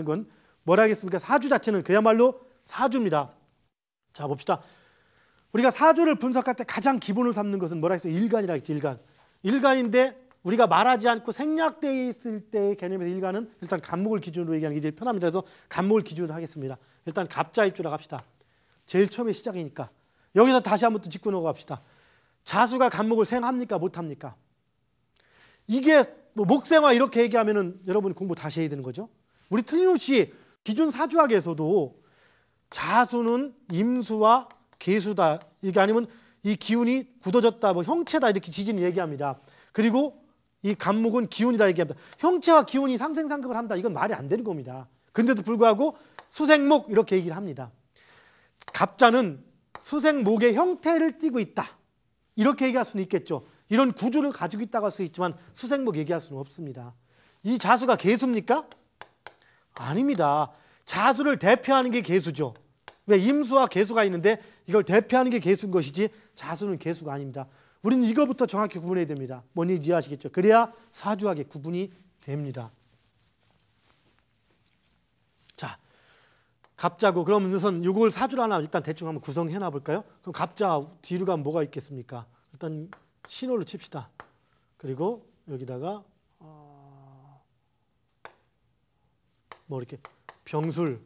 하는 건 뭐라겠습니까? 하 사주 자체는 그야말로 사주입니다. 자, 봅시다. 우리가 사주를 분석할 때 가장 기본을 삼는 것은 뭐라 했어요? 일간이라 했죠, 일간. 일간인데 우리가 말하지 않고 생략되어 있을 때의 개념에서 일간은 일단 간목을 기준으로 얘기하는 게 제일 편합니다. 그래서 간목을 기준으로 하겠습니다. 일단 갑자일주라 갑시다 제일 처음에 시작이니까. 여기서 다시 한번 또 짚고 넘어갑시다. 자수가 간목을 생합니까? 못합니까? 이게 뭐 목생화 이렇게 얘기하면은 여러분 공부 다시 해야 되는 거죠. 우리 틀림없이 기존 사주학에서도 자수는 임수와 계수다. 이게 아니면 이 기운이 굳어졌다, 뭐 형체다 이렇게 지진을 얘기합니다. 그리고 이 간목은 기운이다 얘기합니다. 형체와 기운이 상생상극을 한다. 이건 말이 안 되는 겁니다. 근데도 불구하고 수생목 이렇게 얘기를 합니다. 갑자는 수생목의 형태를 띠고 있다. 이렇게 얘기할 수는 있겠죠. 이런 구조를 가지고 있다고 할 수 있지만 수생목 얘기할 수는 없습니다. 이 자수가 계수입니까 아닙니다. 자수를 대표하는 게 개수죠. 왜 임수와 개수가 있는데 이걸 대표하는 게 개수인 것이지 자수는 개수가 아닙니다. 우리는 이거부터 정확히 구분해야 됩니다. 뭔 일인지 아시겠죠 그래야 사주하게 구분이 됩니다. 자, 갑자고 그러면 우선 이걸 사주를 하나 일단 대충 한번 구성해 놔 볼까요? 그럼 갑자 뒤로 가면 뭐가 있겠습니까? 일단 신호를 칩시다. 그리고 여기다가 뭐 이렇게 병술.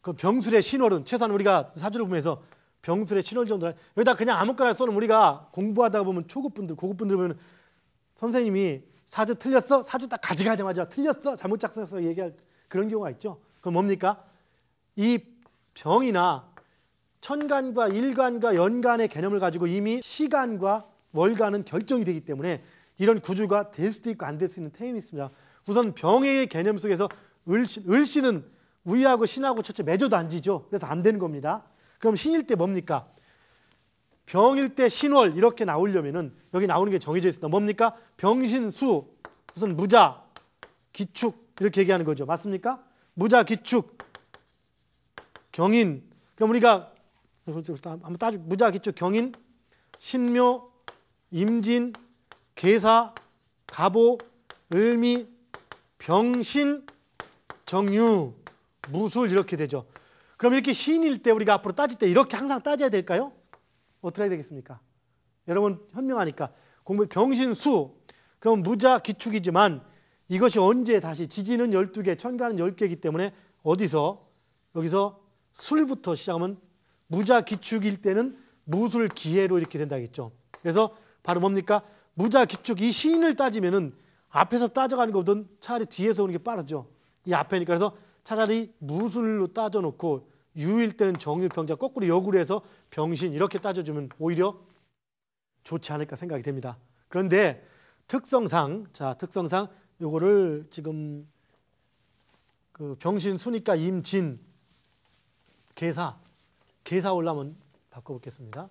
그 병술의 신월은 최소한 우리가 사주를 보면서 병술의 신월 정도는 여기다 그냥 아무거나 써는 우리가 공부하다 보면 초급분들, 고급분들 보면 선생님이 사주 틀렸어? 사주 딱 가져가자마자 틀렸어? 잘못 작성해서 얘기할 그런 경우가 있죠. 그럼 뭡니까? 이 병이나 천간과 일간과 연간의 개념을 가지고 이미 시간과 월간은 결정이 되기 때문에 이런 구주가 될 수도 있고 안 될 수 있는 태임이 있습니다. 우선 병의 개념 속에서 을신, 을신은 우유하고 신하고 첫째 맺어도 안 지죠. 그래서 안 되는 겁니다. 그럼 신일 때 뭡니까? 병일 때 신월 이렇게 나오려면은 여기 나오는 게 정해져 있습니다. 뭡니까? 병신수 무슨 무자 기축 이렇게 얘기하는 거죠. 맞습니까? 무자 기축 경인 그럼 우리가 한번 따져 무자 기축 경인 신묘 임진 계사 가보 을미 병신 정유, 무술 이렇게 되죠. 그럼 이렇게 시일때 우리가 앞으로 따질 때 이렇게 항상 따져야 될까요? 어떻게 해야 되겠습니까? 여러분 현명하니까 공부 병신수 그럼 무자 기축이지만 이것이 언제 다시 지지는 12개, 천가는 10개이기 때문에 어디서 여기서 술부터 시작하면 무자 기축일 때는 무술 기회로 이렇게 된다겠죠. 그래서 바로 뭡니까? 무자 기축 이시을 따지면은 앞에서 따져가는 것보다는 차라리 뒤에서 오는 게 빠르죠. 이 앞에니까 그래서 차라리 무술로 따져놓고 유일 때는 정유병자 거꾸로 역으로 해서 병신 이렇게 따져주면 오히려 좋지 않을까 생각이 됩니다. 그런데 특성상 자 특성상 요거를 지금 그 병신 수니까 임진 계사 계사 올라면 바꿔보겠습니다.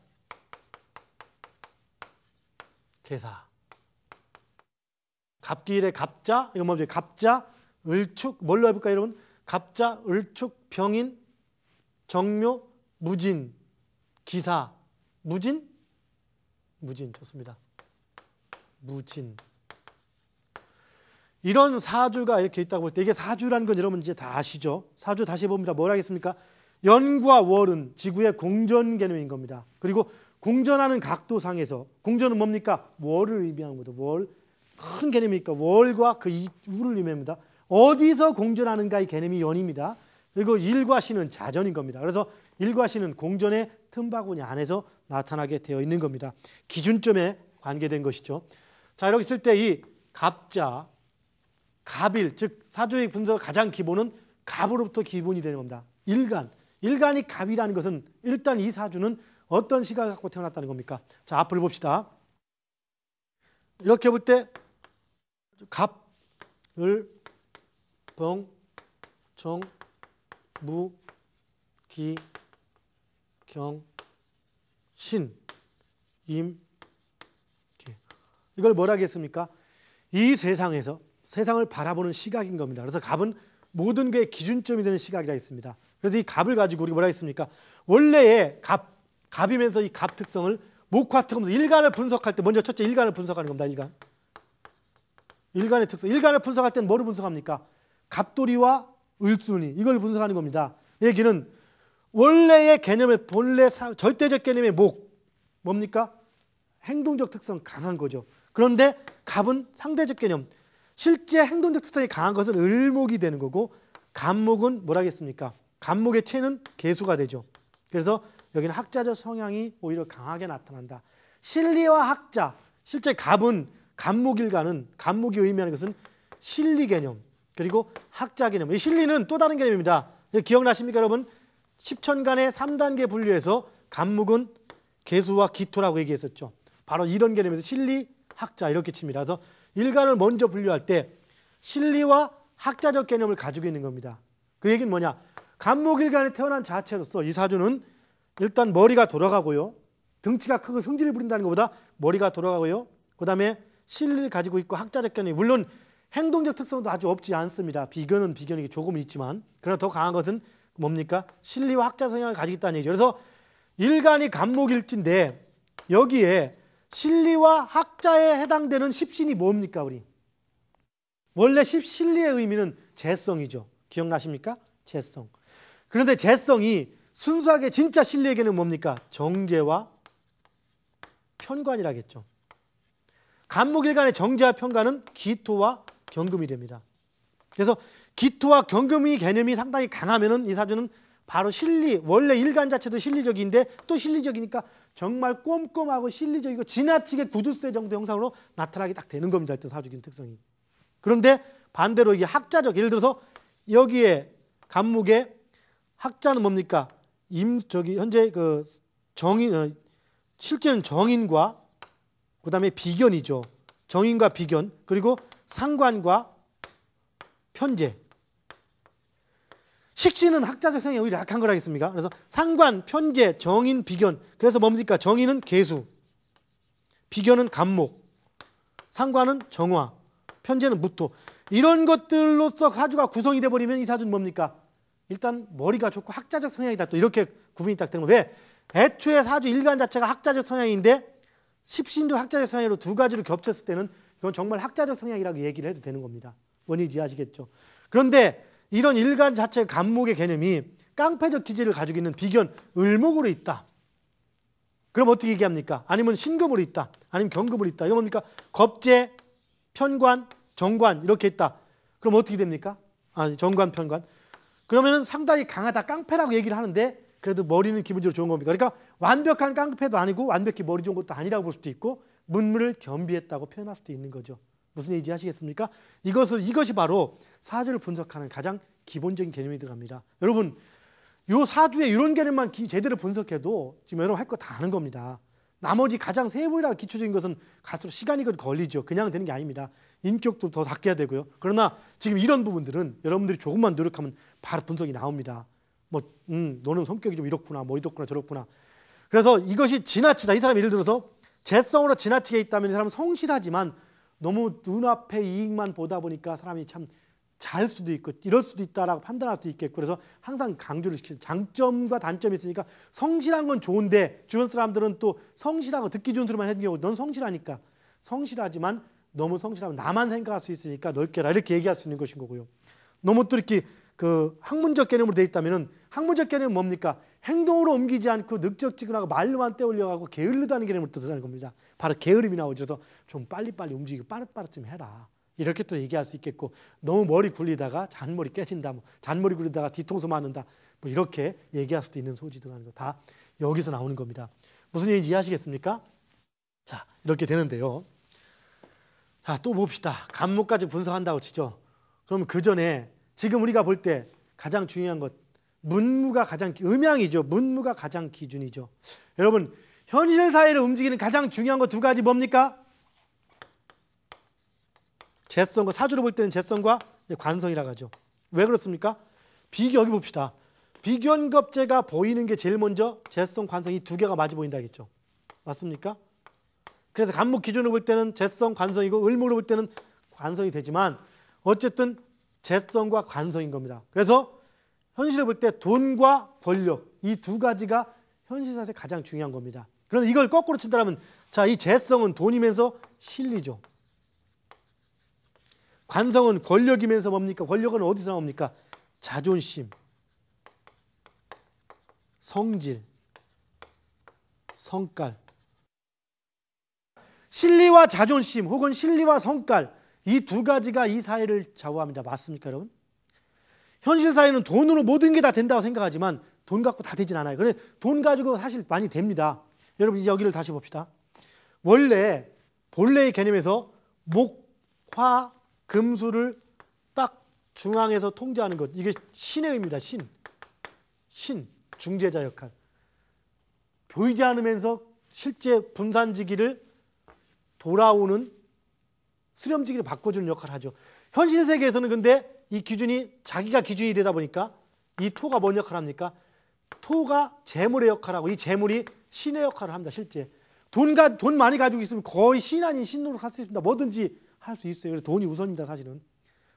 계사 갑기일의 갑자 이거 뭐지 갑자 을축 뭘로 해볼까요 여러분? 갑자, 을축, 병인, 정묘, 무진, 기사, 무진, 무진 좋습니다. 무진 이런 사주가 이렇게 있다고 볼 때 이게 사주라는 건 여러분 이제 다 아시죠? 사주 다시 봅니다. 뭘 하겠습니까? 연과 월은 지구의 공전 개념인 겁니다. 그리고 공전하는 각도상에서 공전은 뭡니까? 월을 의미하는 거죠. 월. 큰 개념이니까 월과 그 이후를 의미합니다. 어디서 공존하는가의 개념이 연입니다. 그리고 일과 시는 자전인 겁니다. 그래서 일과 시는 공존의 틈바구니 안에서 나타나게 되어 있는 겁니다. 기준점에 관계된 것이죠. 자, 이렇게 쓸 때 이 갑자, 갑일, 즉 사주의 분석 가장 기본은 갑으로부터 기본이 되는 겁니다. 일간, 일간이 갑이라는 것은 일단 이 사주는 어떤 시각을 갖고 태어났다는 겁니까? 자, 앞을 봅시다. 이렇게 볼 때 갑을 병, 정, 무, 기, 경, 신, 임, 기. 이걸 뭐라겠습니까? 이 세상에서 세상을 바라보는 시각인 겁니다. 그래서 갑은 모든 게 기준점이 되는 시각이라 습니다 그래서 이 갑을 가지고 우리 뭐라 했습니까? 원래의 갑, 갑이면서 이 갑 특성을 목화 특검 일간을 분석할 때 먼저 첫째 일간을 분석하는 겁니다. 일간. 일간의 특성. 일간을 분석할 때는 뭐를 분석합니까? 갑돌이와 을순이 이걸 분석하는 겁니다. 얘기는 원래의 개념의 본래 사, 절대적 개념의 목 뭡니까? 행동적 특성 강한 거죠. 그런데 갑은 상대적 개념 실제 행동적 특성이 강한 것은 을목이 되는 거고 간목은 뭐라겠습니까? 간목의 체는 개수가 되죠. 그래서 여기는 학자적 성향이 오히려 강하게 나타난다. 실리와 학자 실제 갑은 간목일가는 간목이 의미하는 것은 실리 개념 그리고 학자 개념. 이 실리는 또 다른 개념입니다. 기억나십니까 여러분? 10천간의 3단계 분류에서 간묵은 개수와 기토라고 얘기했었죠. 바로 이런 개념에서 실리, 학자 이렇게 칩니다. 그래서 일간을 먼저 분류할 때 실리와 학자적 개념을 가지고 있는 겁니다. 그 얘기는 뭐냐? 간목일간에 태어난 자체로서 이 사주는 일단 머리가 돌아가고요. 등치가 크고 성질을 부린다는 것보다 머리가 돌아가고요. 그 다음에 실리를 가지고 있고 학자적 개념이 물론 행동적 특성도 아주 없지 않습니다. 비견은 비견이 조금 있지만 그러나 더 강한 것은 뭡니까? 실리와 학자 성향을 가지고 있다는 얘기죠. 그래서 일간이 감목일진데 여기에 실리와 학자에 해당되는 십신이 뭡니까 우리? 원래 십신리의 의미는 재성이죠. 기억나십니까? 재성. 그런데 재성이 순수하게 진짜 실리에게는 뭡니까? 정제와 편관이라겠죠. 감목일간의 정제와 편관은 기토와 경금이 됩니다. 그래서 기토와 경금이 개념이 상당히 강하면은 이 사주는 바로 실리 원래 일간 자체도 실리적인데 또 실리적이니까 정말 꼼꼼하고 실리적이고 지나치게 구두쇠 정도 형상으로 나타나게 딱 되는 겁니다. 일단 사주긴 특성이. 그런데 반대로 이게 학자적 예를 들어서 여기에 감목에 학자는 뭡니까? 임 저기 현재 그 정인 어, 실제는 정인과 그다음에 비견이죠. 정인과 비견 그리고 상관과 편제 식신은 학자적 성향이 오히려 약한 거라했습니까 그래서 상관, 편재, 정인, 비견. 그래서 뭡니까? 정인은 개수, 비견은 간목, 상관은 정화, 편재는 무토. 이런 것들로서 사주가 구성이 돼버리면 이 사주는 뭡니까? 일단 머리가 좋고 학자적 성향이다. 또 이렇게 구분이 딱 되는 거 왜? 애초에 사주 일간 자체가 학자적 성향인데 십신도 학자적 성향으로 두 가지로 겹쳤을 때는 이건 정말 학자적 성향이라고 얘기를 해도 되는 겁니다. 원인지 이 아시겠죠? 그런데 이런 일간 자체의 감목의 개념이 깡패적 기질을 가지고 있는 비견 을목으로 있다. 그럼 어떻게 얘기합니까? 아니면 신금으로 있다. 아니면 경금으로 있다. 이건 뭡니까? 겁제 편관, 정관 이렇게 있다. 그럼 어떻게 됩니까? 아니 정관, 편관. 그러면 상당히 강하다 깡패라고 얘기를 하는데 그래도 머리는 기본적으로 좋은 겁니까? 그러니까 완벽한 깡패도 아니고 완벽히 머리 좋은 것도 아니라고 볼 수도 있고 문물을 겸비했다고 표현할 수도 있는 거죠. 무슨 얘기 하시겠습니까? 이것을, 이것이 바로 사주를 분석하는 가장 기본적인 개념이 들어갑니다. 여러분, 요 사주의 이런 개념만 기, 제대로 분석해도 지금 여러분 할 거다 하는 겁니다. 나머지 가장 세부이라 기초적인 것은 갈수록 시간이 걸리죠. 그냥 되는 게 아닙니다. 인격도 더 닦여야 되고요. 그러나 지금 이런 부분들은 여러분들이 조금만 노력하면 바로 분석이 나옵니다. 뭐, 음, 너는 성격이 좀 이렇구나, 뭐 이렇구나, 저렇구나. 그래서 이것이 지나치다. 이사람 예를 들어서 재성으로 지나치게 있다면 이 사람은 성실하지만 너무 눈앞에 이익만 보다 보니까 사람이 참 잘 수도 있고 이럴 수도 있다라고 판단할 수 있겠고 그래서 항상 강조를 시키는 장점과 단점이 있으니까 성실한 건 좋은데 주변 사람들은 또 성실하고 듣기 좋은 소리만 해준 경우 넌 성실하니까 성실하지만 너무 성실하면 나만 생각할 수 있으니까 넓게라 이렇게 얘기할 수 있는 것인 거고요. 너무 또 이렇게 그 학문적 개념으로 돼 있다면은 학문적 개념은 뭡니까? 행동으로 옮기지 않고 늑적지근하고 말로만 떼올려가고 게으르다는 개념을 뜻하는 겁니다. 바로 게으름이 나오죠. 그래서 좀 빨리빨리 움직이고 빠릇빠릇 좀 해라. 이렇게 또 얘기할 수 있겠고 너무 머리 굴리다가 잔머리 깨진다. 뭐 잔머리 굴리다가 뒤통수 맞는다. 뭐 이렇게 얘기할 수도 있는 소지도 하는 거 다 여기서 나오는 겁니다. 무슨 얘기인지 이해하시겠습니까? 자 이렇게 되는데요. 자 또 봅시다. 감목까지 분석한다고 치죠. 그럼 그 전에 지금 우리가 볼 때 가장 중요한 것 문무가 가장 음양이죠. 문무가 가장 기준이죠. 여러분 현실 사회를 움직이는 가장 중요한 거 두 가지 뭡니까? 재성과 사주로 볼 때는 재성과 관성이라고 하죠. 왜 그렇습니까? 비교여기 봅시다. 비견겁재가 보이는 게 제일 먼저 재성, 관성 이 두 개가 마주 보인다겠죠. 맞습니까? 그래서 간목 기준으로 볼 때는 재성, 관성이고 을목으로 볼 때는 관성이 되지만 어쨌든 재성과 관성인 겁니다. 그래서 현실을 볼 때 돈과 권력 이 두 가지가 현실사에서 가장 중요한 겁니다. 그런데 이걸 거꾸로 친다면 자, 이 재성은 돈이면서 실리죠. 관성은 권력이면서 뭡니까? 권력은 어디서 나옵니까? 자존심, 성질, 성깔. 실리와 자존심 혹은 실리와 성깔 이 두 가지가 이 사회를 좌우합니다. 맞습니까, 여러분? 현실 사회는 돈으로 모든 게 다 된다고 생각하지만 돈 갖고 다 되진 않아요. 그래 돈 가지고 사실 많이 됩니다. 여러분 이제 여기를 다시 봅시다. 원래 본래의 개념에서 목화 금수를 딱 중앙에서 통제하는 것 이게 신의 의미입니다. 신, 신 중재자 역할. 보이지 않으면서 실제 분산지기를 돌아오는 수렴지기를 바꿔주는 역할을 하죠. 현실 세계에서는 근데 이 기준이 자기가 기준이 되다 보니까 이 토가 뭔 역할을 합니까? 토가 재물의 역할하고 이 재물이 신의 역할을 합니다. 실제 돈가 돈 많이 가지고 있으면 거의 신 아닌 신으로 갈 수 있습니다. 뭐든지 할 수 있어요. 그래서 돈이 우선입니다. 사실은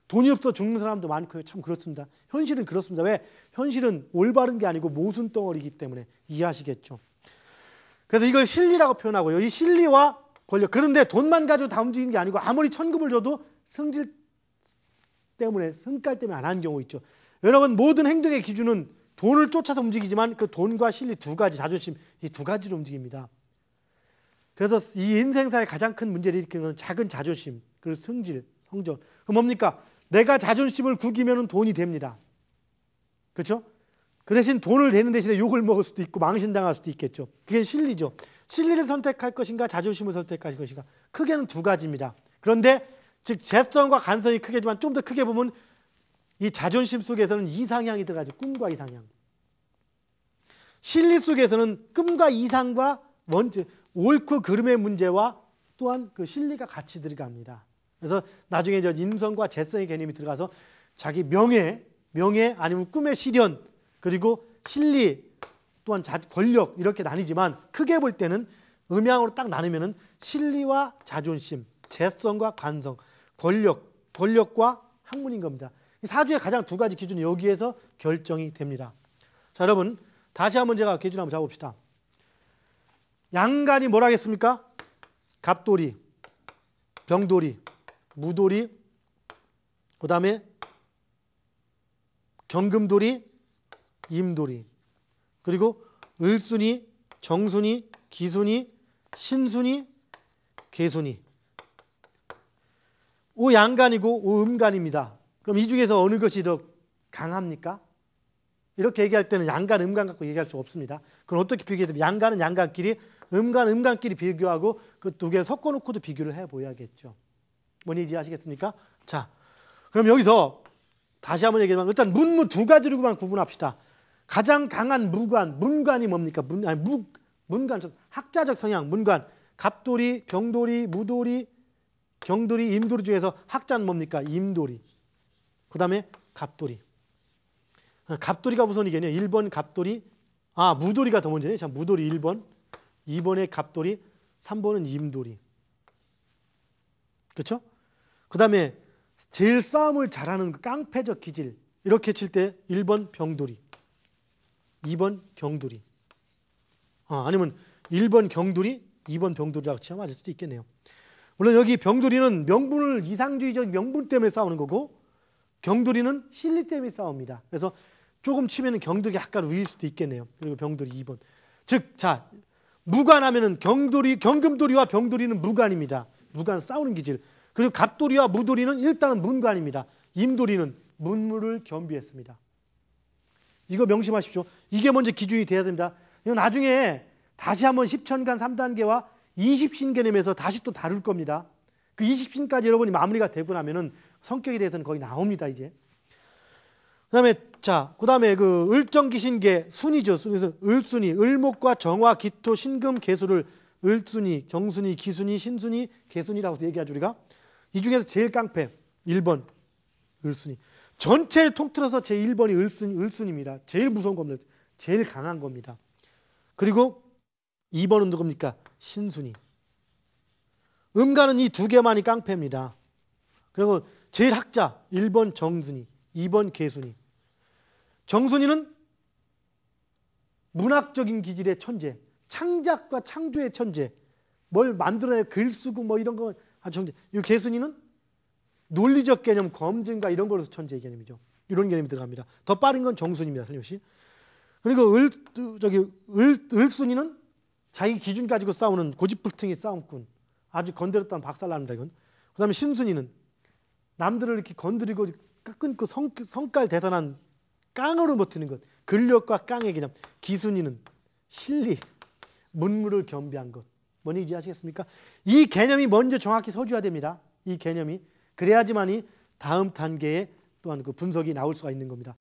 돈이 없어 죽는 사람도 많고요. 참 그렇습니다. 현실은 그렇습니다. 왜 현실은 올바른 게 아니고 모순 덩어리이기 때문에 이해하시겠죠. 그래서 이걸 실리라고 표현하고요. 이 실리와 권력. 그런데 돈만 가지고 다 움직이는 게 아니고 아무리 천금을 줘도 성질 때문에 성깔 때문에 안 하는 경우 있죠. 여러분 모든 행동의 기준은 돈을 쫓아서 움직이지만 그 돈과 실리 두 가지 자존심 이 두 가지로 움직입니다. 그래서 이 인생사의 가장 큰 문제를 일으키는 건 작은 자존심 그리고 성질 성적 그 뭡니까 내가 자존심을 구기면 돈이 됩니다. 그렇죠? 그 대신 돈을 대는 대신에 욕을 먹을 수도 있고 망신당할 수도 있겠죠. 그게 실리죠. 실리를 선택할 것인가 자존심을 선택할 것인가 크게는 두 가지입니다. 그런데 즉잽성과간성이 크게지만 좀 더 크게 보면 이 자존심 속에서는 이상향이 들어가죠. 꿈과 이상향. 실리 속에서는 꿈과 이상과 원죄, 옳고 그름의 문제와 또한 그 실리가 같이 들어갑니다. 그래서 나중에 저인성과 재성의 개념이 들어가서 자기 명예, 명예 아니면 꿈의 실현 그리고 실리 또한 자, 권력 이렇게 나뉘지만 크게 볼 때는 음향으로딱 나누면은 실리와 자존심, 재성과 관성 권력, 권력과 학문인 겁니다. 사주의 가장 두 가지 기준이 여기에서 결정이 됩니다. 자, 여러분 다시 한번 제가 기준 한번 잡읍시다. 양간이 뭐라 하겠습니까? 갑돌이, 병돌이, 무돌이, 그 다음에 경금돌이, 임돌이, 그리고 을순이, 정순이, 기순이, 신순이, 개순이. 오양간이고 오음간입니다. 그럼 이 중에서 어느 것이 더 강합니까? 이렇게 얘기할 때는 양간, 음간 갖고 얘기할 수 없습니다. 그럼 어떻게 비교해야 양간은 양간끼리, 음간, 음간끼리 비교하고 그 두 개 섞어놓고도 비교를 해보야겠죠. 여 뭔지 이해하시겠습니까? 자, 그럼 여기서 다시 한번 얘기하면 일단 문무 두 가지로만 구분합시다. 가장 강한 무관, 문관이 뭡니까? 문, 아니, 무, 문관, 학자적 성향, 문관. 갑돌이, 병돌이, 무돌이, 경돌이, 임돌이 중에서 학자는 뭡니까? 임돌이. 그 다음에 갑돌이. 어, 갑돌이가 우선이겠네요. 1번 갑돌이. 아, 무돌이가 더 먼저네. 참, 무돌이 1번. 2번에 갑돌이. 3번은 임돌이. 그렇그 다음에 제일 싸움을 잘하는 그 깡패적 기질. 이렇게 칠 때 1번 병돌이. 2번 경돌이. 아, 아니면 1번 경돌이, 2번 병돌이라고 치면 맞을 수도 있겠네요. 물론 여기 병돌이는 명분을 이상주의적 명분 때문에 싸우는 거고 경돌이는 실리 때문에 싸웁니다. 그래서 조금 치면은 경돌이 약간 위일 수도 있겠네요. 그리고 병돌이 2번. 즉, 자, 무관하면은 경돌이, 경금돌이와 병돌이는 무관입니다. 무관 싸우는 기질. 그리고 갑돌이와 무돌이는 일단은 문관입니다. 임돌이는 문물을 겸비했습니다. 이거 명심하십시오. 이게 먼저 기준이 돼야 됩니다. 이거 나중에 다시 한번 10천간 3단계와 20신 개념에서 다시 또 다룰 겁니다. 그 20신까지 여러분이 마무리가 되고 나면은 성격에 대해서는 거의 나옵니다, 이제. 그 다음에, 자, 그 다음에 그 을정기신계 순위죠 그래서 을순위 을목과 정화, 기토, 신금, 개수를 을순위정순위 기순이, 신순위 개순이라고 얘기하죠, 우리가. 이 중에서 제일 깡패, 1번, 을순위 전체를 통틀어서 제 1번이 을순, 위 을순입니다. 위 제일 무서운 겁니다. 제일 강한 겁니다. 그리고 2번은 누굽니까? 신순이. 음가는 이 두 개만이 깡패입니다. 그리고 제일 학자 1번 정순이, 2번 개순이. 정순이는 문학적인 기질의 천재, 창작과 창조의 천재, 뭘 만들어낼 글 쓰고 뭐 이런 거 아주 천재. 이 개순이는 논리적 개념, 검증과 이런 걸로서 천재의 개념이죠. 이런 개념이 들어갑니다. 더 빠른 건 정순입니다, 살림씨. 그리고 을, 저기, 을, 을순이는 자기 기준 가지고 싸우는 고집불통이 싸움꾼. 아주 건드렸다는 박살납니다, 이건. 그 다음에 신순이는 남들을 이렇게 건드리고 끊고 그 성, 성깔 대단한 깡으로 버티는 것. 근력과 깡의 개념. 기순이는 실리, 문물을 겸비한 것. 뭔지 이해하시겠습니까? 이 개념이 먼저 정확히 서줘야 됩니다. 이 개념이. 그래야지만이 다음 단계에 또한 그 분석이 나올 수가 있는 겁니다.